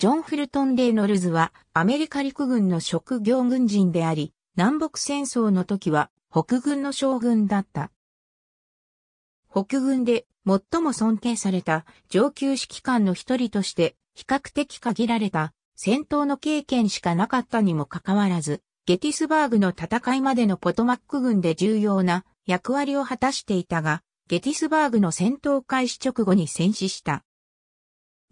ジョン・フルトン・レイノルズはアメリカ陸軍の職業軍人であり、南北戦争の時は北軍の将軍だった。北軍で最も尊敬された上級指揮官の一人として比較的限られた戦闘の経験しかなかったにもかかわらず、ゲティスバーグの戦いまでのポトマック軍で重要な役割を果たしていたが、ゲティスバーグの戦闘開始直後に戦死した。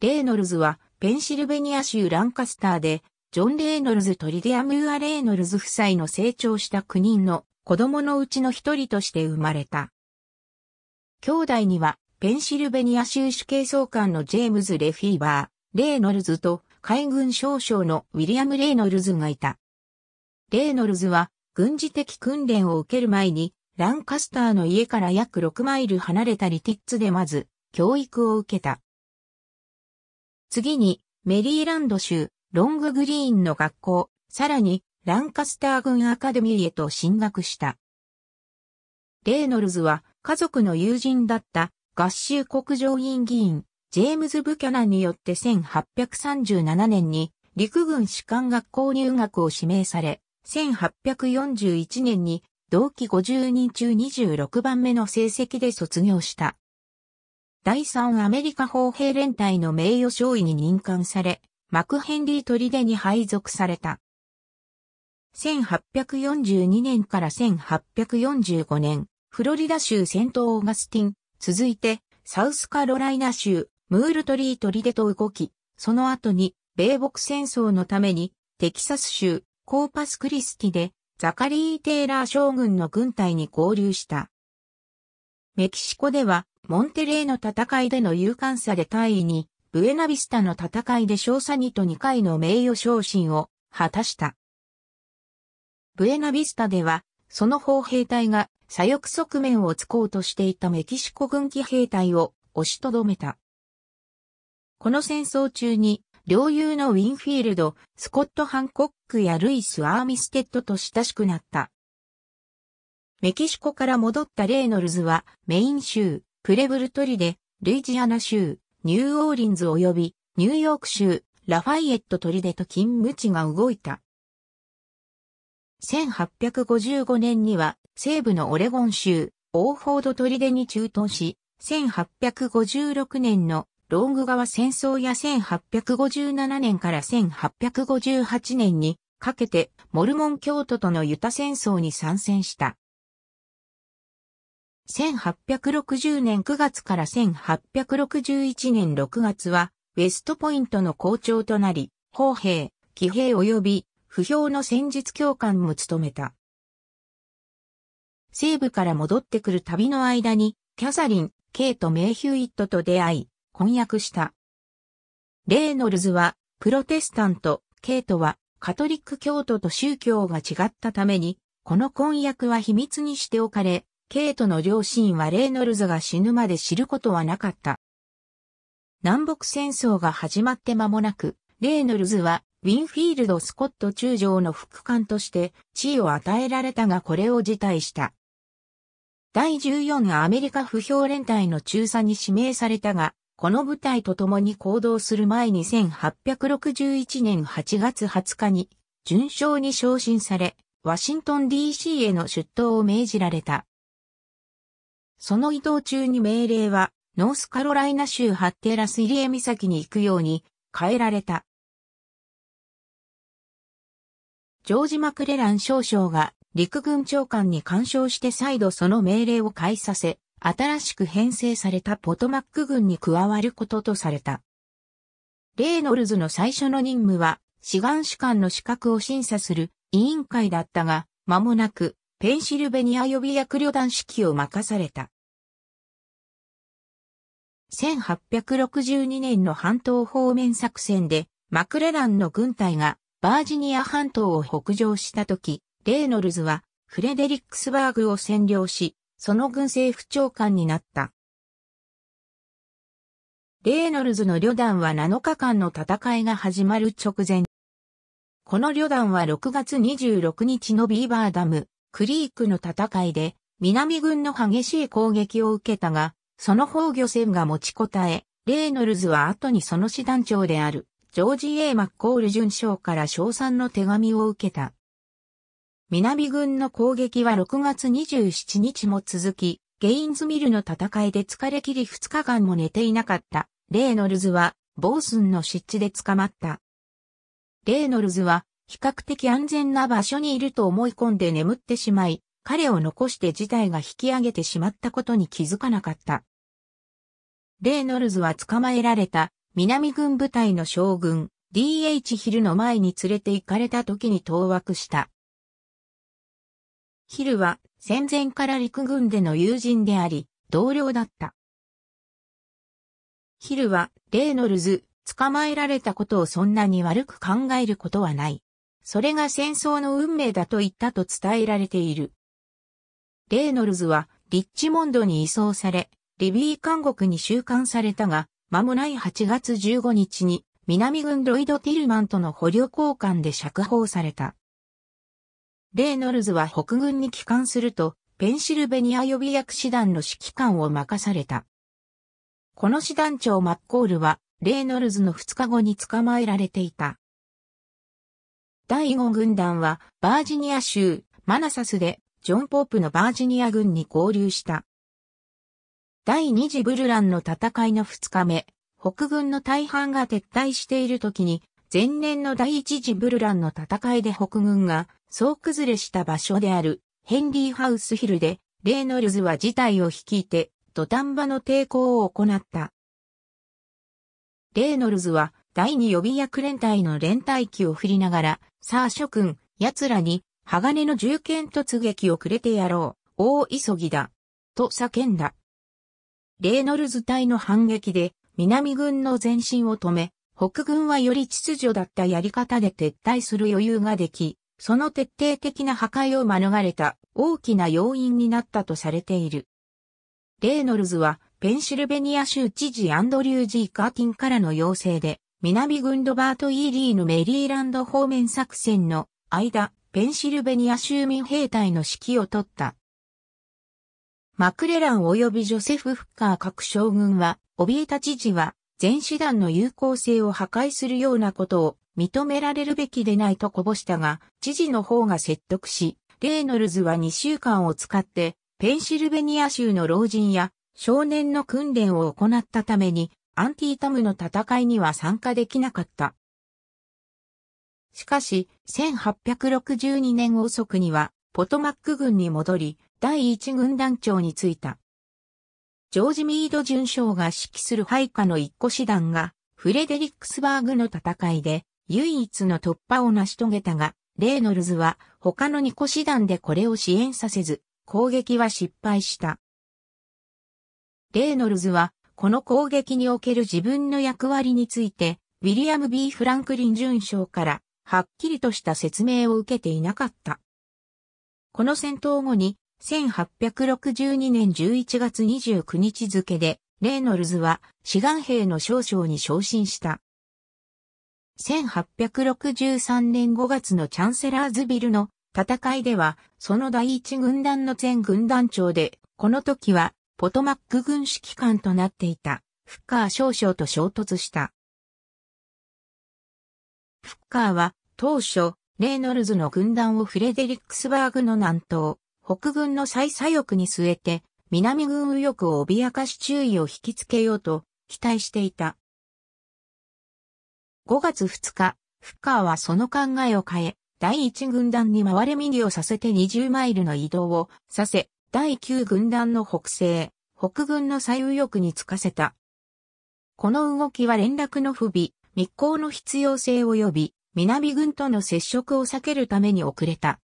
レイノルズはペンシルベニア州ランカスターで、ジョン・レイノルズとリディア・ムーア・レイノルズ夫妻の成長した9人の子供のうちの一人として生まれた。兄弟には、ペンシルベニア州主計総監のジェームズ・レフィーバー、レイノルズと海軍少将のウィリアム・レイノルズがいた。レイノルズは軍事的訓練を受ける前に、ランカスターの家から約6マイル離れたリティッツでまず教育を受けた。次に、メリーランド州、ロンググリーンの学校、さらに、ランカスター軍アカデミーへと進学した。レイノルズは、家族の友人だった合衆国上院議員、ジェームズ・ブキャナンによって1837年に陸軍士官学校入学を指名され、1841年に同期50人中26番目の成績で卒業した。第3アメリカ砲兵連隊の名誉少尉に任官され、マクヘンリー砦に配属された。1842年から1845年、フロリダ州セントオーガスティン、続いてサウスカロライナ州ムールトリー砦と動き、その後に米北戦争のためにテキサス州コーパスクリスティでザカリー・テイラー将軍の軍隊に合流した。メキシコではモンテレーの戦いでの勇敢さで大位に、ブエナビスタの戦いで小佐にと2回の名誉昇進を果たした。ブエナビスタでは、その砲兵隊が左翼側面を突こうとしていたメキシコ軍機兵隊を押しとどめた。この戦争中に、両友のウィンフィールド、スコット・ハンコックやルイス・アーミステッドと親しくなった。メキシコから戻ったレイノルズはメイン州プレブルトリで、ルイジアナ州、ニューオーリンズ及び、ニューヨーク州、ラファイエットトリデと勤務地が動いた。1855年には、西部のオレゴン州、オーフォードトリデに駐屯し、1856年のロング川戦争や1857年から1858年にかけてモルモン教徒とのユタ戦争に参戦した。1860年9月から1861年6月は、ウェストポイントの校長となり、砲兵、騎兵及び、不評の戦術教官も務めた。西部から戻ってくる旅の間に、キャサリン、ケイト・メイヒュイットと出会い、婚約した。レーノルズは、プロテスタント、ケイトは、カトリック教徒と宗教が違ったために、この婚約は秘密にしておかれ、ケイトの両親はレイノルズが死ぬまで知ることはなかった。南北戦争が始まって間もなく、レイノルズはウィンフィールド・スコット中将の副官として地位を与えられたがこれを辞退した。第14アメリカ不評連隊の中佐に指名されたが、この部隊と共に行動する前に1861年8月20日に、順将に昇進され、ワシントン DC への出頭を命じられた。その移動中に命令は、ノースカロライナ州ハッテラス入江岬に行くように変えられた。ジョージ・マクレラン少将が陸軍長官に干渉して再度その命令を改させ、新しく編成されたポトマック軍に加わることとされた。レイノルズの最初の任務は、志願士官の資格を審査する委員会だったが、間もなく、ペンシルベニア予備役旅団指揮を任された。1862年の半島方面作戦で、マクレランの軍隊がバージニア半島を北上した時、レーノルズはフレデリックスバーグを占領し、その軍政府長官になった。レーノルズの旅団は7日間の戦いが始まる直前。この旅団は6月26日のビーバーダム、クリークの戦いで、南軍の激しい攻撃を受けたが、その防魚船が持ちこたえ、レイノルズは後にその師団長である、ジョージ・ A・ マッコール准将から称賛の手紙を受けた。南軍の攻撃は6月27日も続き、ゲインズミルの戦いで疲れ切り2日間も寝ていなかった。レイノルズは、ボースンの湿地で捕まった。レイノルズは、比較的安全な場所にいると思い込んで眠ってしまい、彼を残して事態が引き上げてしまったことに気づかなかった。レイノルズは捕まえられた南軍部隊の将軍 D.H. ヒルの前に連れて行かれた時に当惑した。ヒルは戦前から陸軍での友人であり、同僚だった。ヒルはレイノルズ、捕まえられたことをそんなに悪く考えることはない。それが戦争の運命だと言ったと伝えられている。レイノルズはリッチモンドに移送され、リビー監獄に収監されたが、間もない8月15日に南軍ロイド・ティルマンとの捕虜交換で釈放された。レイノルズは北軍に帰還すると、ペンシルベニア予備役師団の指揮官を任された。この師団長マッコールは、レイノルズの2日後に捕まえられていた。第5軍団は、バージニア州、マナサスでジョン・ポープのバージニア軍に合流した。第二次ブルランの戦いの2日目、北軍の大半が撤退している時に、前年の第一次ブルランの戦いで北軍が総崩れした場所であるヘンリーハウスヒルで、レーノルズは事態を率いて土壇場の抵抗を行った。レーノルズは第二予備役連隊の連隊機を振りながら、サー諸君、奴らに鋼の銃剣突撃をくれてやろう、大急ぎだ、と叫んだ。レーノルズ隊の反撃で、南軍の前進を止め、北軍はより秩序だったやり方で撤退する余裕ができ、その徹底的な破壊を免れた大きな要因になったとされている。レーノルズはペンシルベニア州知事アンドリュー・ジー・カーティンからの要請で、南軍ロバート・イーリーのメリーランド方面作戦の間、ペンシルベニア州民兵隊の指揮を取った。マクレラン及びジョセフ・フッカー各将軍は、怯えた知事は、全師団の有効性を破壊するようなことを認められるべきでないとこぼしたが、知事の方が説得し、レーノルズは2週間を使って、ペンシルベニア州の老人や少年の訓練を行ったために、アンティータムの戦いには参加できなかった。しかし、1862年遅くには、ポトマック軍に戻り、第一軍団長に就いた。ジョージ・ミード准将が指揮する配下の一個師団が、フレデリックスバーグの戦いで、唯一の突破を成し遂げたが、レイノルズは他の二個師団でこれを支援させず、攻撃は失敗した。レイノルズは、この攻撃における自分の役割について、ウィリアム・ B・ フランクリン准将からはっきりとした説明を受けていなかった。この戦闘後に、1862年11月29日付で、レーノルズは志願兵の少将に昇進した。1863年5月のチャンセラーズビルの戦いでは、その第一軍団の全軍団長で、この時はポトマック軍指揮官となっていた、フッカー少将と衝突した。フッカーは当初、レイノルズの軍団をフレデリックスバーグの南東、北軍の再左翼に据えて、南軍右翼を脅かし注意を引きつけようと期待していた。5月2日、フッカーはその考えを変え、第1軍団に回れ右をさせて20マイルの移動をさせ、第9軍団の北西、北軍の左右翼につかせた。この動きは連絡の不備、密航の必要性及び南軍との接触を避けるために遅れた。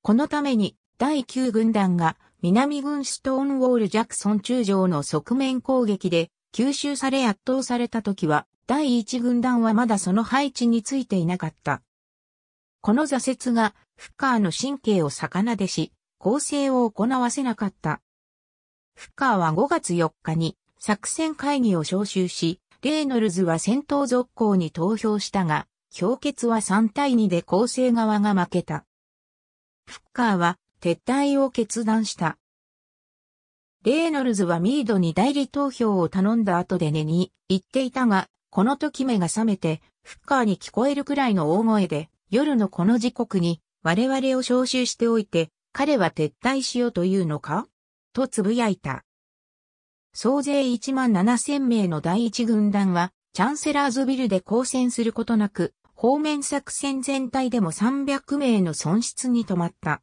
このために第9軍団が南軍ストーンウォール・ジャクソン中将の側面攻撃で吸収され圧倒された時は第1軍団はまだその配置についていなかった。この挫折がフッカーの神経を逆なでし、構成を行わせなかった。フッカーは5月4日に作戦会議を招集し、レーノルズは戦闘続行に投票したが、評決は3対2で構成側が負けた。フッカーは撤退を決断した。レーノルズはミードに代理投票を頼んだ後で寝に行っていたが、この時目が覚めて、フッカーに聞こえるくらいの大声で、夜のこの時刻に我々を招集しておいて、彼は撤退しようというのかと呟いた。総勢1万7000名の第一軍団は、チャンセラーズビルで抗戦することなく、方面作戦全体でも300名の損失に止まった。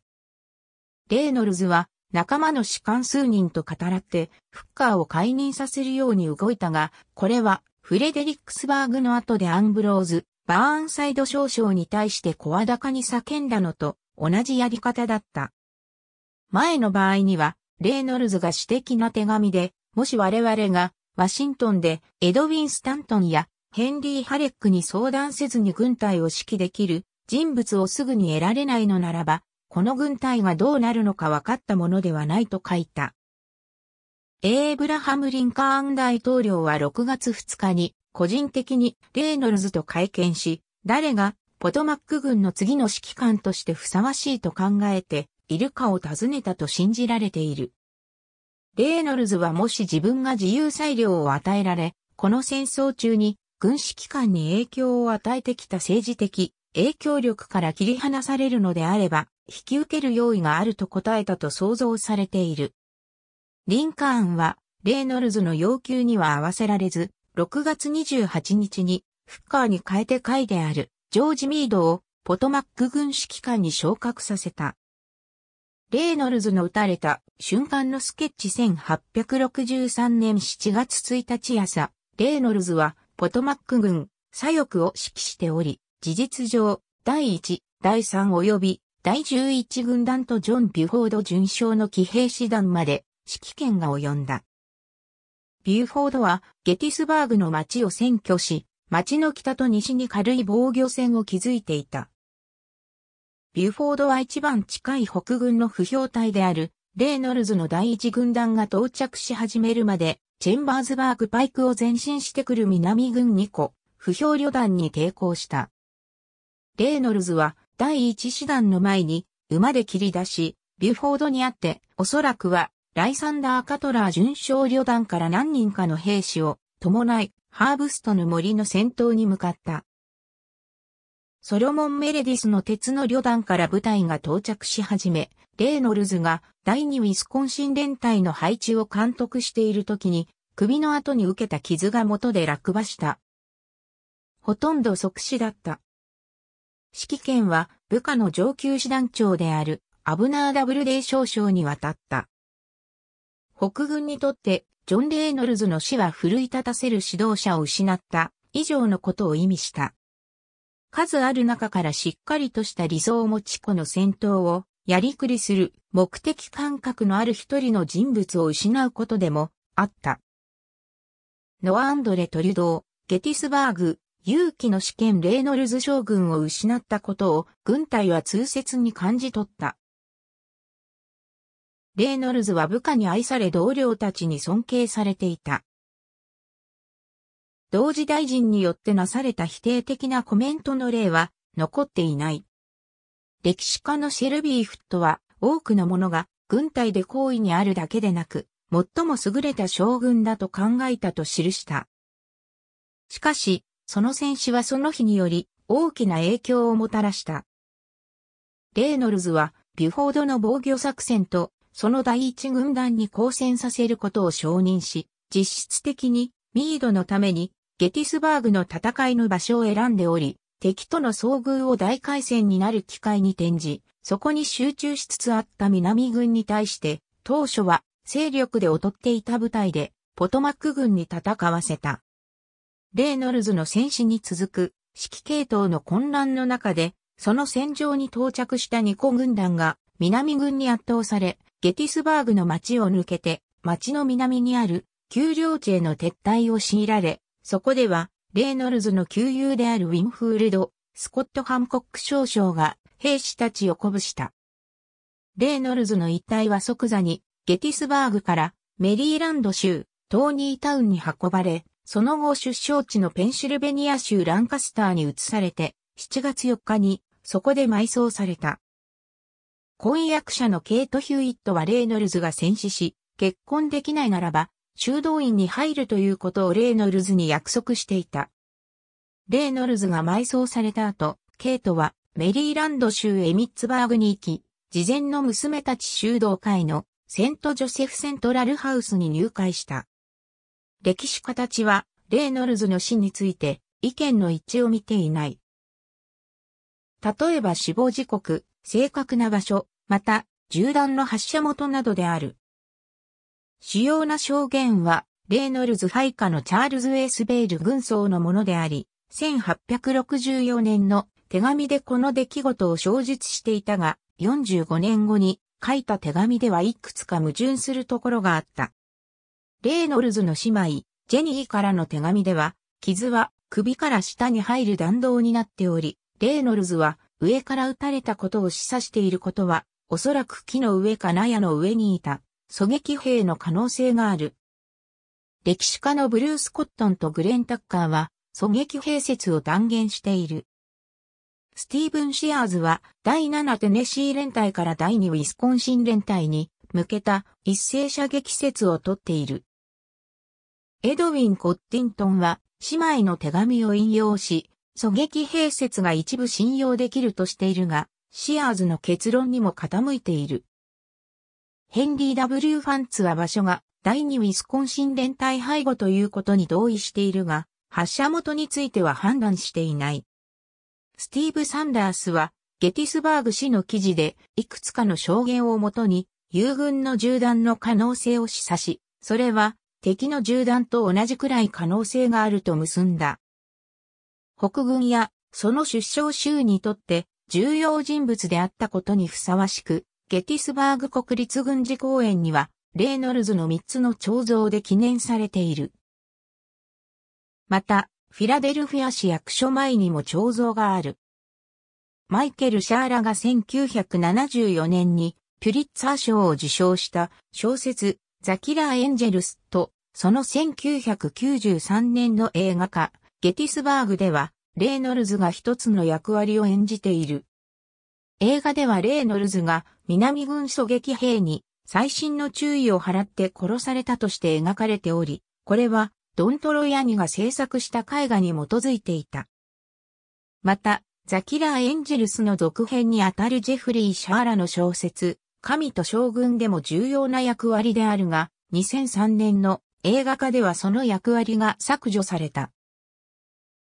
レーノルズは、仲間の士官数人と語らって、フッカーを解任させるように動いたが、これは、フレデリックスバーグの後でアンブローズ、バーンサイド少将に対して声高に叫んだのと同じやり方だった。前の場合には、レーノルズが私的な手紙で、もし我々がワシントンでエドウィン・スタントンやヘンリー・ハレックに相談せずに軍隊を指揮できる人物をすぐに得られないのならば、この軍隊がどうなるのか分かったものではないと書いた。エイブラハム・リンカーン大統領は6月2日に個人的にレイノルズと会見し、誰がポトマック軍の次の指揮官としてふさわしいと考えているかを尋ねたと信じられている。レーノルズはもし自分が自由裁量を与えられ、この戦争中に軍指揮官に影響を与えてきた政治的影響力から切り離されるのであれば、引き受ける用意があると答えたと想像されている。リンカーンは、レーノルズの要求には合わせられず、6月28日に、フッカーに変えて会である、ジョージ・ミードを、ポトマック軍指揮官に昇格させた。レイノルズの撃たれた瞬間のスケッチ1863年7月1日朝、レイノルズはポトマック軍左翼を指揮しており、事実上、第1、第3及び第11軍団とジョン・ビュフォード巡将の騎兵師団まで指揮権が及んだ。ビューフォードはゲティスバーグの町を占拠し、町の北と西に軽い防御線を築いていた。ビュフォードは一番近い北軍の不評隊である、レイノルズの第一軍団が到着し始めるまで、チェンバーズバーグパイクを前進してくる南軍2個、不評旅団に抵抗した。レイノルズは第一師団の前に馬で切り出し、ビュフォードにあって、おそらくはライサンダー・カトラー巡将旅団から何人かの兵士を伴い、ハーブストの森の戦闘に向かった。ソロモン・メレディスの鉄の旅団から部隊が到着し始め、レイノルズが第二ウィスコンシン連隊の配置を監督している時に、首の後に受けた傷が元で落馬した。ほとんど即死だった。指揮権は部下の上級師団長であるアブナー・ダブルデイ少将に渡った。北軍にとってジョン・レイノルズの死は奮い立たせる指導者を失った以上のことを意味した。数ある中からしっかりとした理想を持ち子の戦闘をやりくりする目的感覚のある一人の人物を失うことでもあった。ノアンドレ・トリュドー、ゲティスバーグ、勇気の試験レイノルズ将軍を失ったことを軍隊は通説に感じ取った。レイノルズは部下に愛され同僚たちに尊敬されていた。同時大臣によってなされた否定的なコメントの例は残っていない。歴史家のシェルビー・フットは多くの者が軍隊で行為にあるだけでなく、最も優れた将軍だと考えたと記した。しかし、その戦士はその日により大きな影響をもたらした。レーノルズは、ビュフォードの防御作戦と、その第一軍団に交戦させることを承認し、実質的にミードのためにゲティスバーグの戦いの場所を選んでおり、敵との遭遇を大回戦になる機会に転じ、そこに集中しつつあった南軍に対して、当初は勢力で劣っていた部隊で、ポトマック軍に戦わせた。レーノルズの戦死に続く指揮系統の混乱の中で、その戦場に到着したニ個軍団が南軍に圧倒され、ゲティスバーグの町を抜けて、町の南にある丘陵地への撤退を強いられ、そこでは、レイノルズの旧友であるウィンフールド、スコット・ハンコック少将が兵士たちを鼓舞した。レイノルズの遺体は即座に、ゲティスバーグからメリーランド州、トーニータウンに運ばれ、その後出生地のペンシルベニア州ランカスターに移されて、7月4日にそこで埋葬された。婚約者のケイト・ヒューイットはレイノルズが戦死し、結婚できないならば、修道院に入るということをレイノルズに約束していた。レイノルズが埋葬された後、ケイトはメリーランド州エミッツバーグに行き、事前の娘たち修道会のセントジョセフセントラルハウスに入会した。歴史家たちは、レイノルズの死について意見の一致を見ていない。例えば死亡時刻、正確な場所、また、銃弾の発射元などである。主要な証言は、レーノルズ配下のチャールズ・ウェイスベイル軍曹のものであり、1864年の手紙でこの出来事を小述していたが、45年後に書いた手紙ではいくつか矛盾するところがあった。レーノルズの姉妹、ジェニーからの手紙では、傷は首から下に入る弾道になっており、レーノルズは上から撃たれたことを示唆していることは、おそらく木の上か納屋の上にいた。狙撃兵の可能性がある。歴史家のブルース・コットンとグレン・タッカーは、狙撃兵説を断言している。スティーブン・シアーズは、第7テネシー連隊から第2ウィスコンシン連隊に向けた一斉射撃説をとっている。エドウィン・コッティントンは、姉妹の手紙を引用し、狙撃兵説が一部信用できるとしているが、シアーズの結論にも傾いている。ヘンリー・ W・ ファンツは場所が第二ウィスコンシン連帯背後ということに同意しているが、発射元については判断していない。スティーブ・サンダースは、ゲティスバーグ氏の記事で、いくつかの証言をもとに、友軍の銃弾の可能性を示唆し、それは、敵の銃弾と同じくらい可能性があると結んだ。北軍や、その出生州にとって、重要人物であったことにふさわしく、ゲティスバーグ国立軍事公園には、レイノルズの3つの彫像で記念されている。また、フィラデルフィア市役所前にも彫像がある。マイケル・シャーラが1974年にピュリッツァー賞を受賞した小説ザ・キラー・エンジェルスとその1993年の映画化ゲティスバーグではレイノルズが一つの役割を演じている。映画ではレイノルズが南軍狙撃兵に最新の注意を払って殺されたとして描かれており、これはドントロヤニが制作した絵画に基づいていた。また、ザ・キラー・エンジェルスの続編にあたるジェフリー・シャーラの小説、神と将軍でも重要な役割であるが、2003年の映画化ではその役割が削除された。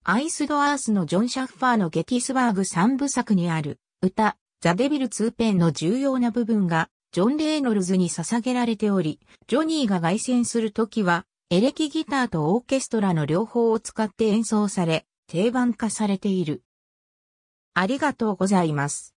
アイスドアースのジョン・シャッファーのゲティスバーグ三部作にある歌、ザ・デビル・ツーペンの重要な部分が、ジョン・レイノルズに捧げられており、ジョニーが凱旋するときは、エレキギターとオーケストラの両方を使って演奏され、定番化されている。ありがとうございます。